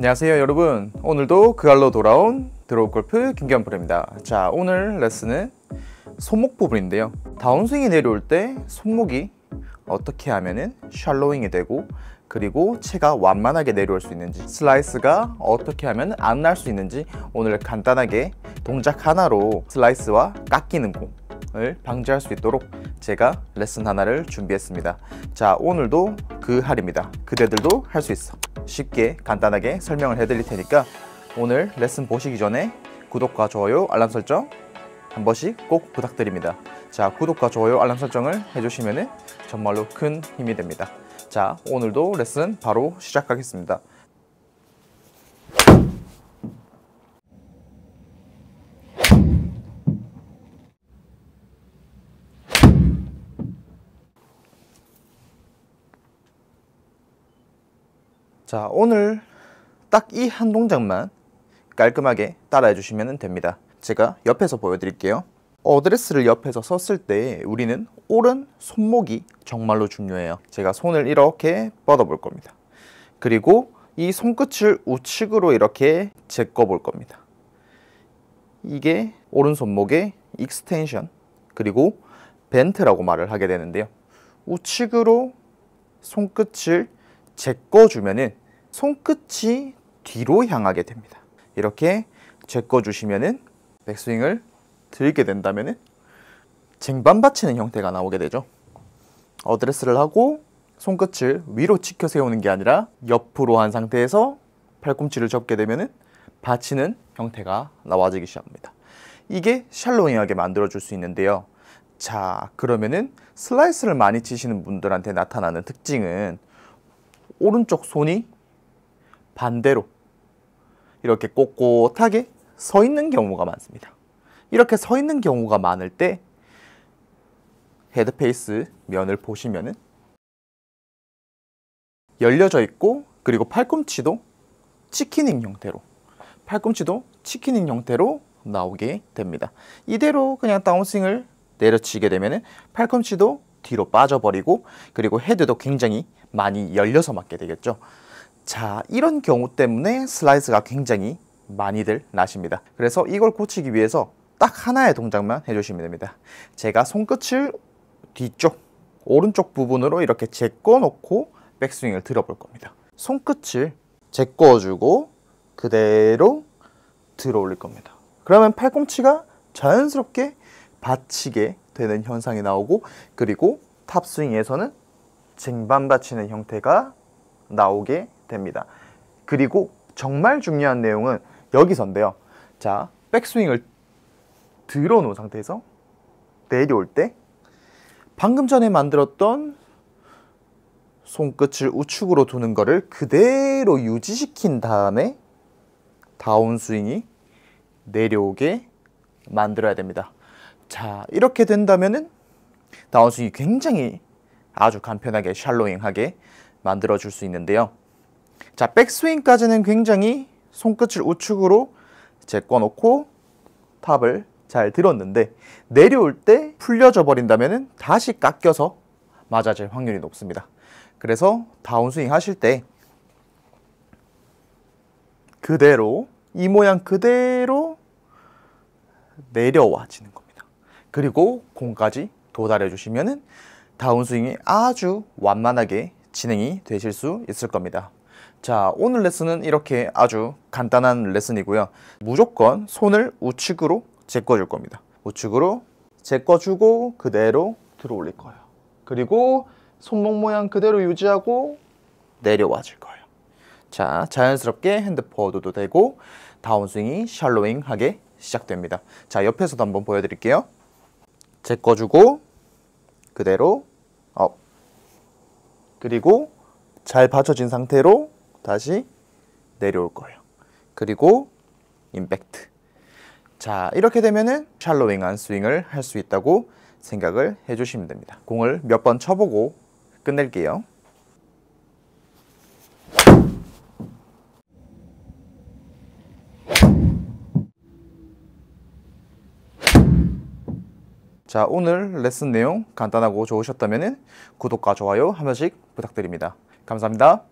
안녕하세요 여러분 오늘도 그알로 돌아온 드로우골프 김기현프로입니다 자 오늘 레슨은 손목 부분인데요 다운스윙이 내려올 때 손목이 어떻게 하면은 샬로잉이 되고 그리고 체가 완만하게 내려올 수 있는지 슬라이스가 어떻게 하면 안 날 수 있는지 오늘 간단하게 동작 하나로 슬라이스와 깎이는 공을 방지할 수 있도록 제가 레슨 하나를 준비했습니다 자 오늘도 그 할입니다 그대들도 할 수 있어 쉽게 간단하게 설명을 해드릴 테니까 오늘 레슨 보시기 전에 구독과 좋아요, 알람 설정 한 번씩 꼭 부탁드립니다. 자, 구독과 좋아요, 알람 설정을 해주시면 정말로 큰 힘이 됩니다. 자, 오늘도 레슨 바로 시작하겠습니다. 자 오늘 딱 이 한 동작만 깔끔하게 따라해 주시면 됩니다 제가 옆에서 보여드릴게요 어드레스를 옆에서 썼을 때 우리는 오른 손목이 정말로 중요해요 제가 손을 이렇게 뻗어 볼 겁니다 그리고 이 손끝을 우측으로 이렇게 제껴 볼 겁니다 이게 오른손목의 익스텐션 그리고 벤트라고 말을 하게 되는데요 우측으로 손끝을 제껴주면은 손끝이 뒤로 향하게 됩니다. 이렇게 제꺼주시면은 백스윙을 들게 된다면은 쟁반 받치는 형태가 나오게 되죠. 어드레스를 하고 손끝을 위로 치켜 세우는 게 아니라 옆으로 한 상태에서 팔꿈치를 접게 되면은 받치는 형태가 나와지기 시작합니다. 이게 샬로잉하게 만들어줄 수 있는데요. 자, 그러면은 슬라이스를 많이 치시는 분들한테 나타나는 특징은 오른쪽 손이 반대로 이렇게 꼿꼿하게 서 있는 경우가 많습니다. 이렇게 서 있는 경우가 많을 때 헤드페이스 면을 보시면은 열려져 있고 그리고 팔꿈치도 치킨인 형태로 팔꿈치도 치킨인 형태로 나오게 됩니다. 이대로 그냥 다운스윙을 내려치게 되면은 팔꿈치도 뒤로 빠져버리고 그리고 헤드도 굉장히 많이 열려서 맞게 되겠죠. 자, 이런 경우 때문에 슬라이스가 굉장히 많이들 나십니다. 그래서 이걸 고치기 위해서 딱 하나의 동작만 해주시면 됩니다. 제가 손끝을 뒤쪽, 오른쪽 부분으로 이렇게 제꺼 놓고 백스윙을 들어볼 겁니다. 손끝을 제꺼주고 그대로 들어 올릴 겁니다. 그러면 팔꿈치가 자연스럽게 받치게 되는 현상이 나오고 그리고 탑스윙에서는 쟁반 받치는 형태가 나오게 됩니다. 그리고 정말 중요한 내용은 여기서인데요. 자, 백스윙을 들어놓은 상태에서 내려올 때 방금 전에 만들었던 손끝을 우측으로 두는 거를 그대로 유지시킨 다음에 다운스윙이 내려오게 만들어야 됩니다. 자, 이렇게 된다면은 다운스윙이 굉장히 아주 간편하게 샬로잉하게 만들어줄 수 있는데요. 자, 백스윙까지는 굉장히 손끝을 우측으로 제꺼놓고 탑을 잘 들었는데 내려올 때 풀려져 버린다면 다시 깎여서 맞아질 확률이 높습니다. 그래서 다운스윙 하실 때 그대로 이 모양 그대로 내려와지는 겁니다. 그리고 공까지 도달해 주시면 다운스윙이 아주 완만하게 진행이 되실 수 있을 겁니다. 자 오늘 레슨은 이렇게 아주 간단한 레슨이고요 무조건 손을 우측으로 제꺼 줄 겁니다 우측으로 제꺼 주고 그대로 들어 올릴 거예요 그리고 손목 모양 그대로 유지하고 내려와 줄 거예요 자 자연스럽게 핸드포워드도 되고 다운스윙이 샬로잉하게 시작됩니다 자 옆에서도 한번 보여드릴게요 제꺼 주고 그대로 업 그리고 잘 받쳐진 상태로 다시 내려올 거예요. 그리고 임팩트. 자, 이렇게 되면은 샬로윙한 스윙을 할 수 있다고 생각을 해주시면 됩니다. 공을 몇 번 쳐보고 끝낼게요. 자 오늘 레슨 내용 간단하고 좋으셨다면 구독과 좋아요 한 번씩 부탁드립니다. 감사합니다.